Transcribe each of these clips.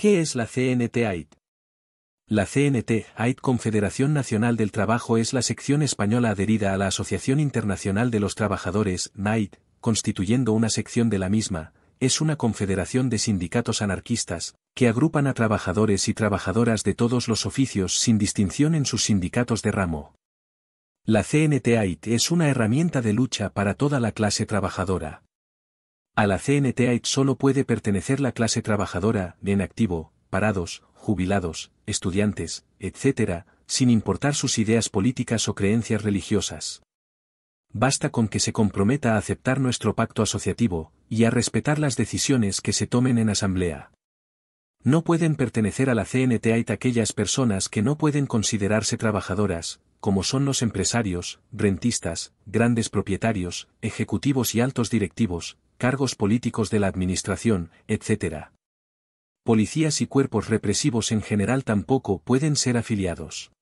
¿Qué es la CNT-AIT? La CNT-AIT Confederación Nacional del Trabajo es la sección española adherida a la Asociación Internacional de los Trabajadores, NAIT, constituyendo una sección de la misma, es una confederación de sindicatos anarquistas, que agrupan a trabajadores y trabajadoras de todos los oficios sin distinción en sus sindicatos de ramo. La CNT-AIT es una herramienta de lucha para toda la clase trabajadora. A la CNTH solo puede pertenecer la clase trabajadora, en activo, parados, jubilados, estudiantes, etc., sin importar sus ideas políticas o creencias religiosas. Basta con que se comprometa a aceptar nuestro pacto asociativo, y a respetar las decisiones que se tomen en asamblea. No pueden pertenecer a la CNTAIT aquellas personas que no pueden considerarse trabajadoras, como son los empresarios, rentistas, grandes propietarios, ejecutivos y altos directivos, cargos políticos de la administración, etc. Policías y cuerpos represivos en general tampoco pueden ser afiliados.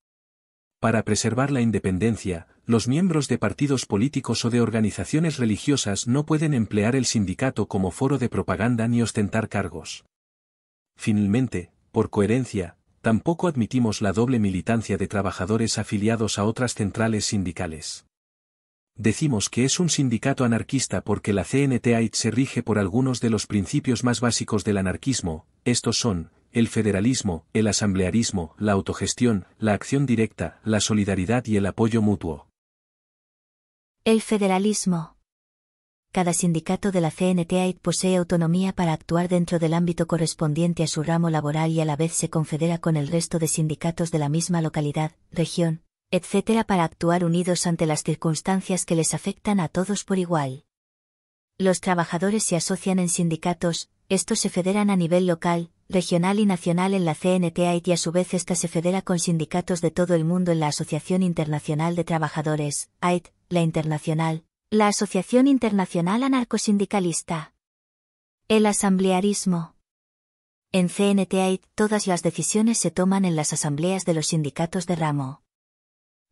Para preservar la independencia, los miembros de partidos políticos o de organizaciones religiosas no pueden emplear el sindicato como foro de propaganda ni ostentar cargos. Finalmente, por coherencia, tampoco admitimos la doble militancia de trabajadores afiliados a otras centrales sindicales. Decimos que es un sindicato anarquista porque la CNT-AID se rige por algunos de los principios más básicos del anarquismo, estos son, el federalismo, el asamblearismo, la autogestión, la acción directa, la solidaridad y el apoyo mutuo. El federalismo. Cada sindicato de la CNT-AID posee autonomía para actuar dentro del ámbito correspondiente a su ramo laboral y a la vez se confedera con el resto de sindicatos de la misma localidad, región, etc. para actuar unidos ante las circunstancias que les afectan a todos por igual. Los trabajadores se asocian en sindicatos, estos se federan a nivel local, regional y nacional en la CNTAIT y a su vez esta se federa con sindicatos de todo el mundo en la Asociación Internacional de Trabajadores, AIT, la Internacional, la Asociación Internacional Anarcosindicalista. El asamblearismo. En CNTAIT todas las decisiones se toman en las asambleas de los sindicatos de ramo.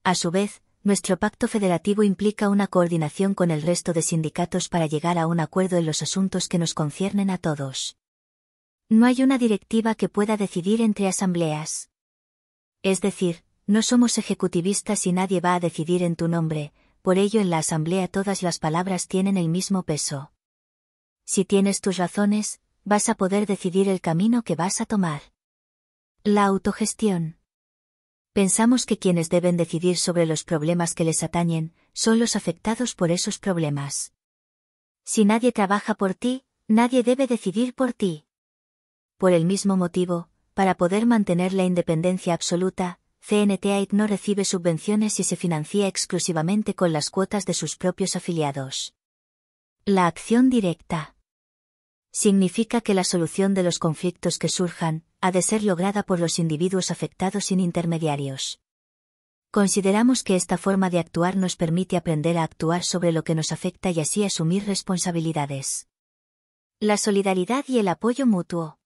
A su vez, nuestro pacto federativo implica una coordinación con el resto de sindicatos para llegar a un acuerdo en los asuntos que nos conciernen a todos. No hay una directiva que pueda decidir entre asambleas. Es decir, no somos ejecutivistas y nadie va a decidir en tu nombre, por ello en la asamblea todas las palabras tienen el mismo peso. Si tienes tus razones, vas a poder decidir el camino que vas a tomar. La autogestión. Pensamos que quienes deben decidir sobre los problemas que les atañen, son los afectados por esos problemas. Si nadie trabaja por ti, nadie debe decidir por ti. Por el mismo motivo, para poder mantener la independencia absoluta, CNT no recibe subvenciones y se financia exclusivamente con las cuotas de sus propios afiliados. La acción directa significa que la solución de los conflictos que surjan ha de ser lograda por los individuos afectados sin intermediarios. Consideramos que esta forma de actuar nos permite aprender a actuar sobre lo que nos afecta y así asumir responsabilidades. La solidaridad y el apoyo mutuo.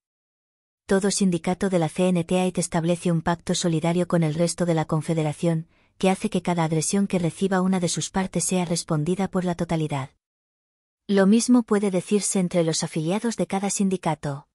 Todo sindicato de la CNT e establece un pacto solidario con el resto de la Confederación, que hace que cada agresión que reciba una de sus partes sea respondida por la totalidad. Lo mismo puede decirse entre los afiliados de cada sindicato.